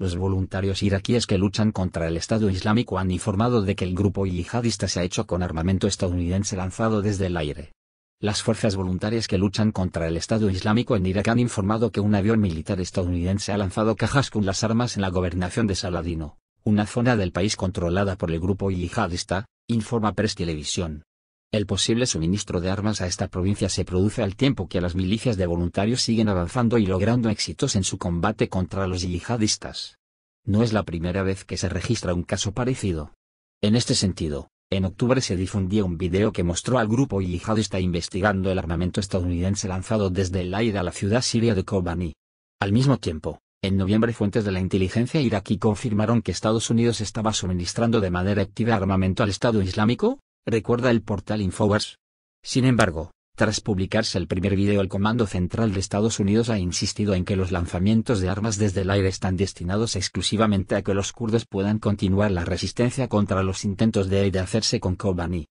Los voluntarios iraquíes que luchan contra el Estado Islámico han informado de que el grupo yihadista se ha hecho con armamento estadounidense lanzado desde el aire. Las fuerzas voluntarias que luchan contra el Estado Islámico en Irak han informado que un avión militar estadounidense ha lanzado cajas con las armas en la gobernación de Saladino, una zona del país controlada por el grupo yihadista, informa Press Televisión. El posible suministro de armas a esta provincia se produce al tiempo que las milicias de voluntarios siguen avanzando y logrando éxitos en su combate contra los yihadistas. No es la primera vez que se registra un caso parecido. En este sentido, en octubre se difundió un video que mostró al grupo yihadista investigando el armamento estadounidense lanzado desde el aire a la ciudad siria de Kobani. Al mismo tiempo, en noviembre fuentes de la inteligencia iraquí confirmaron que Estados Unidos estaba suministrando de manera activa armamento al Estado Islámico, recuerda el portal Infowars. Sin embargo, tras publicarse el primer video el Comando Central de Estados Unidos ha insistido en que los lanzamientos de armas desde el aire están destinados exclusivamente a que los kurdos puedan continuar la resistencia contra los intentos de, de hacerse con Kobani,